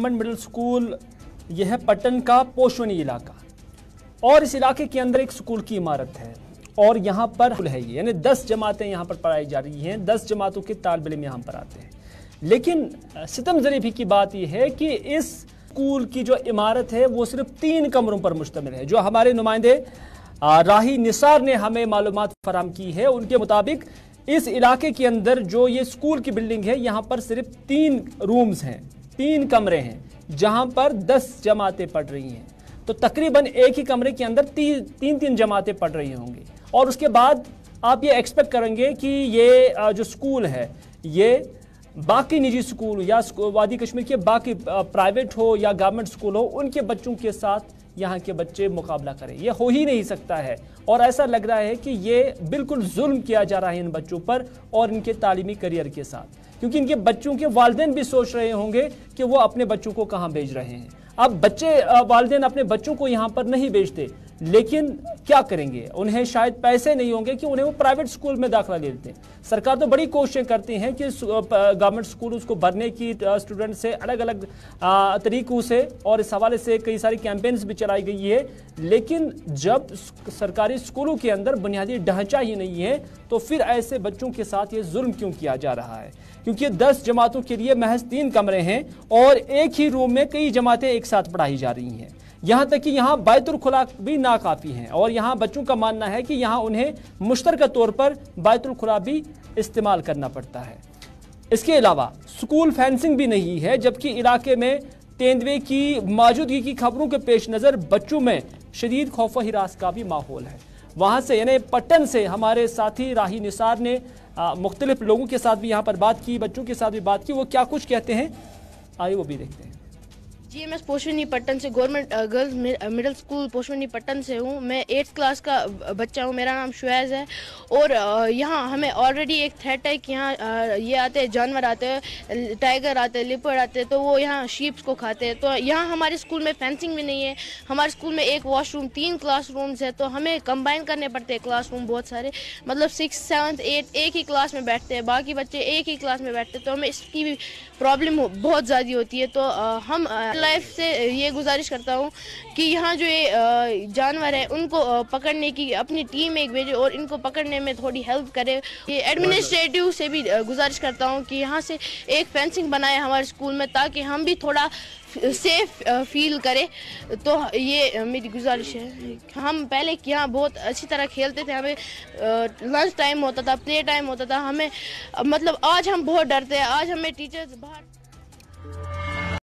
government middle school यह है पटन का पोशवनी इलाका और इस इलाके के अंदर एक स्कूल की इमारत है और यहाँ पर है ये यानी दस जमातें यहाँ पर पढ़ाई जा रही हैं दस जमातों के तालब इम यहाँ पर आते हैं लेकिन सितम जरीफी की बात यह है कि इस स्कूल की जो इमारत है वो सिर्फ तीन कमरों पर मुश्तमिल है जो हमारे नुमाइंदे राही निसार ने हमें मालूम फराम की है उनके मुताबिक इस इलाके के अंदर जो ये स्कूल की बिल्डिंग है यहाँ पर सिर्फ तीन रूम्स हैं तीन कमरे हैं जहां पर दस जमातें पढ़ रही हैं तो तकरीबन एक ही कमरे के अंदर ती, तीन तीन जमातें पढ़ रही होंगी और उसके बाद आप ये एक्सपेक्ट करेंगे कि ये जो स्कूल है ये बाकी निजी स्कूल या वादी कश्मीर के बाकी प्राइवेट हो या गवर्नमेंट स्कूल हो उनके बच्चों के साथ यहाँ के बच्चे मुकाबला करें ये हो ही नहीं सकता है और ऐसा लग रहा है कि ये बिल्कुल जुल्म किया जा रहा है इन बच्चों पर और इनके तालीमी करियर के साथ क्योंकि इनके बच्चों के वालदेन भी सोच रहे होंगे कि वो अपने बच्चों को कहाँ भेज रहे हैं अब बच्चे वालदेन अपने बच्चों को यहाँ पर नहीं भेजते लेकिन क्या करेंगे उन्हें शायद पैसे नहीं होंगे कि उन्हें वो प्राइवेट स्कूल में दाखिला ले लेते हैं सरकार तो बड़ी कोशिशें करती हैं कि गवर्नमेंट स्कूल उसको भरने की स्टूडेंट से अलग अलग तरीकों से और इस हवाले से कई सारी कैंपेन्स भी चलाई गई है लेकिन जब सरकारी स्कूलों के अंदर बुनियादी ढांचा ही नहीं है तो फिर ऐसे बच्चों के साथ ये जुल्म क्यों किया जा रहा है क्योंकि दस जमातों के लिए महज तीन कमरे हैं और एक ही रूम में कई जमातें एक साथ पढ़ाई जा रही हैं यहाँ तक कि यहाँ बायतुलखला भी नाकाफ़ी हैं और यहाँ बच्चों का मानना है कि यहाँ उन्हें मुश्तर तौर पर बायतुलखला भी इस्तेमाल करना पड़ता है इसके अलावा स्कूल फेंसिंग भी नहीं है जबकि इलाके में तेंदुए की मौजूदगी की खबरों के पेश नज़र बच्चों में शदीद खौफ हिरास का भी माहौल है वहाँ से यानी पट्टन से हमारे साथी राही निसार ने मुख्तलिफ लोगों के साथ भी यहाँ पर बात की बच्चों के साथ भी बात की वो क्या कुछ कहते हैं आइए वो भी देखते हैं जी मैं पोषवनी पट्टन से government girls middle school Poshwani Pattan से हूँ मैं एट्थ क्लास का uh, बच्चा हूँ मेरा नाम शुएज़ है और uh, यहाँ हमें ऑलरेडी एक थ्रेट है कि यहाँ uh, ये आते हैं जानवर आते हैं टाइगर आते हैं लिपड़ आते हैं तो वो यहाँ शीप्स को खाते हैं तो यहाँ हमारे स्कूल में फेंसिंग भी नहीं है हमारे स्कूल में एक वॉशरूम तीन क्लास है तो हमें कंबाइन करने पड़ते हैं क्लास बहुत सारे मतलब सिक्स सेवन्थ एट्थ एक ही क्लास में बैठते हैं बाकी बच्चे एक ही क्लास में बैठते हैं तो हमें इसकी भी प्रॉब्लम बहुत ज़्यादा होती है तो हम लाइफ से ये गुजारिश करता हूँ कि यहाँ जो ये जानवर है उनको पकड़ने की अपनी टीम एक भेजे और इनको पकड़ने में थोड़ी हेल्प करे ये एडमिनिस्ट्रेटिव से भी गुजारिश करता हूँ कि यहाँ से एक फेंसिंग बनाए हमारे स्कूल में ताकि हम भी थोड़ा सेफ फील करें तो ये मेरी गुजारिश है हम पहले यहाँ बहुत अच्छी तरह खेलते थे हमें लंच टाइम होता था प्ले टाइम होता था हमें मतलब आज हम बहुत डरते हैं आज हमें टीचर्स बाहर